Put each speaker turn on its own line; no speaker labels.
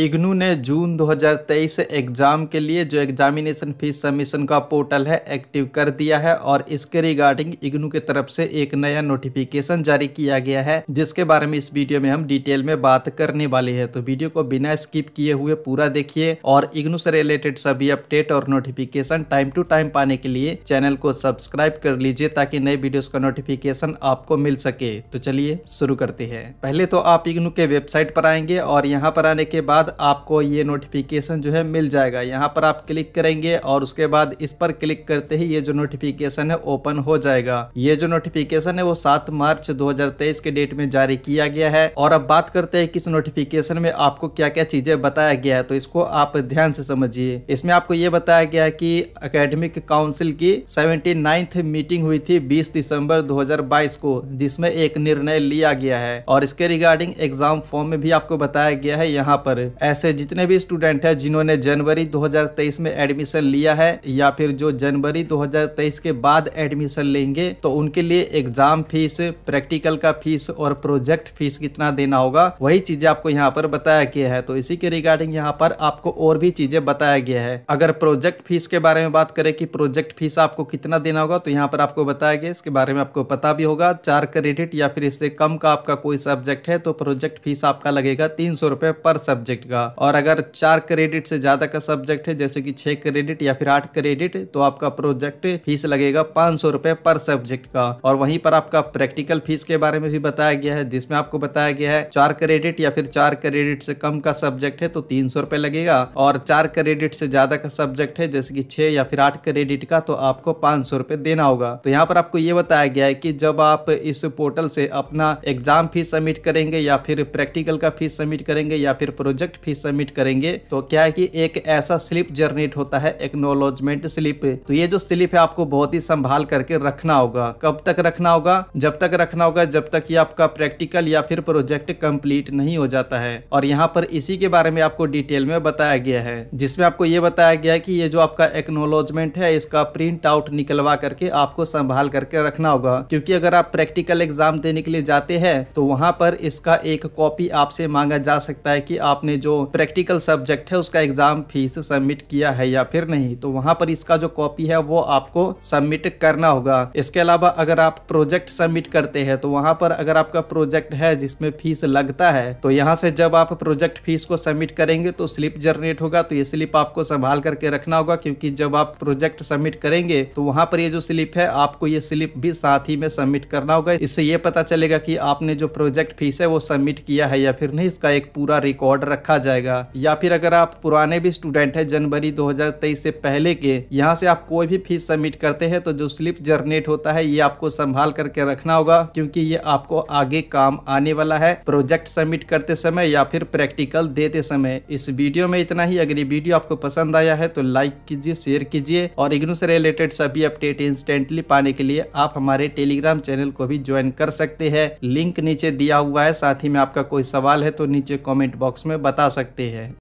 इग्नू ने जून 2023 एग्ज़ाम के लिए जो एग्जामिनेशन फीस सबमिशन का पोर्टल है एक्टिव कर दिया है और इसके रिगार्डिंग इग्नू की तरफ से एक नया नोटिफिकेशन जारी किया गया है जिसके बारे में इस वीडियो में हम डिटेल में बात करने वाले हैं तो वीडियो को बिना स्किप किए हुए पूरा देखिए और इग्नू से रिलेटेड सभी अपडेट और नोटिफिकेशन टाइम टू टाइम पाने के लिए चैनल को सब्सक्राइब कर लीजिए ताकि नए वीडियोज का नोटिफिकेशन आपको मिल सके तो चलिए शुरू करते हैं पहले तो आप इग्नू के वेबसाइट पर आएंगे और यहाँ पर आने के बाद बाद आपको ये नोटिफिकेशन जो है मिल जाएगा यहाँ पर आप क्लिक करेंगे और उसके बाद इस पर क्लिक करते ही ये जो नोटिफिकेशन है ओपन हो जाएगा ये जो नोटिफिकेशन है वो 7 मार्च 2023 के डेट में जारी किया गया है और अब बात करते हैं कि इस नोटिफिकेशन में आपको क्या क्या चीजें बताया गया है तो इसको आप ध्यान से समझिए इसमें आपको ये बताया गया है की अकेडमिक काउंसिल की सेवेंटी मीटिंग हुई थी बीस दिसंबर दो को जिसमें एक निर्णय लिया गया है और इसके रिगार्डिंग एग्जाम फॉर्म में भी आपको बताया गया है यहाँ पर ऐसे जितने भी स्टूडेंट हैं जिन्होंने जनवरी 2023 में एडमिशन लिया है या फिर जो जनवरी 2023 के बाद एडमिशन लेंगे तो उनके लिए एग्जाम फीस प्रैक्टिकल का फीस और प्रोजेक्ट फीस कितना देना होगा वही चीजें आपको यहाँ पर बताया गया है तो इसी के रिगार्डिंग यहाँ पर आपको और भी चीजें बताया गया है अगर प्रोजेक्ट फीस के बारे में बात करें कि प्रोजेक्ट फीस आपको कितना देना होगा तो यहाँ पर आपको बताया गया इसके बारे में आपको पता भी होगा चार क्रेडिट या फिर इससे कम का आपका कोई सब्जेक्ट है तो प्रोजेक्ट फीस आपका लगेगा तीन सौ रुपए पर सब्जेक्ट सब्जेक्ट का और अगर चार क्रेडिट से ज़्यादा का सब्जेक्ट है जैसे कि छह क्रेडिट या फिर आठ क्रेडिट तो आपका प्रोजेक्ट फीस लगेगा पांच सौ पर सब्जेक्ट का और वहीं पर आपका प्रैक्टिकल फीस के बारे में भी बताया गया है जिसमें आपको बताया गया है चार क्रेडिट या फिर चार क्रेडिट से कम का सब्जेक्ट है तो तीन सौ लगेगा और चार क्रेडिट से ज़्यादा का सब्जेक्ट है जैसे कि छह या फिर आठ क्रेडिट का तो आपको पांच सौ देना होगा तो यहाँ पर आपको ये बताया गया है कि जब आप इस पोर्टल से अपना एग्जाम फीस सबमिट करेंगे या फिर प्रैक्टिकल का फीस सबमिट करेंगे या फिर प्रोजेक्ट प्रोजेक्ट फीस सबमिट करेंगे तो क्या है कि एक ऐसा स्लिप जनरेट होता है एक्नोलॉजमेंट स्लिप तो ये जो स्लिप है आपको बहुत ही संभाल करके रखना होगा कब तक रखना होगा जब तक रखना होगा जब तक ये आपका प्रैक्टिकल या फिर प्रोजेक्ट कंप्लीट नहीं हो जाता है और यहाँ पर इसी के बारे में आपको डिटेल में बताया गया है जिसमें आपको ये बताया गया है कि ये जो आपका एक्नोलॉजमेंट है इसका प्रिंट आउट निकलवा करके आपको संभाल करके रखना होगा क्योंकि अगर आप प्रैक्टिकल एग्जाम देने के लिए जाते हैं तो वहाँ पर इसका एक कॉपी आपसे मांगा जा सकता है कि आपने जो प्रैक्टिकल सब्जेक्ट है उसका एग्जाम फीस सबमिट किया है या फिर नहीं तो वहाँ पर इसका जो कॉपी है वो आपको सबमिट करना होगा इसके अलावा अगर आप प्रोजेक्ट सबमिट करते हैं तो वहाँ पर अगर आपका प्रोजेक्ट है जिसमें फीस लगता है तो यहाँ से जब आप प्रोजेक्ट फीस को सबमिट करेंगे तो स्लिप जनरेट होगा तो ये स्लिप आपको संभाल करके रखना होगा क्योंकि जब आप प्रोजेक्ट सबमिट करेंगे तो वहाँ पर ये जो स्लिप है आपको ये स्लिप भी साथ ही में सबमिट करना होगा इससे ये पता चलेगा कि आपने जो प्रोजेक्ट फीस है वो सबमिट किया है या फिर नहीं इसका एक पूरा रिकॉर्ड रखा रखा जाएगा या फिर अगर आप पुराने भी स्टूडेंट हैं जनवरी 2023 से पहले के यहाँ से आप कोई भी फीस सबमिट करते हैं तो जो स्लिप जनरेट होता है ये आपको संभाल करके रखना होगा क्योंकि ये आपको आगे काम आने वाला है प्रोजेक्ट सबमिट करते समय या फिर प्रैक्टिकल देते समय इस वीडियो में इतना ही अगर ये वीडियो आपको पसंद आया है तो लाइक कीजिए शेयर कीजिए और इग्नू से रिलेटेड सभी अपडेट इंस्टेंटली पाने के लिए आप हमारे टेलीग्राम चैनल को भी ज्वाइन कर सकते हैं लिंक नीचे दिया हुआ है साथ ही में आपका कोई सवाल है तो नीचे कॉमेंट बॉक्स में बता बता सकते हैं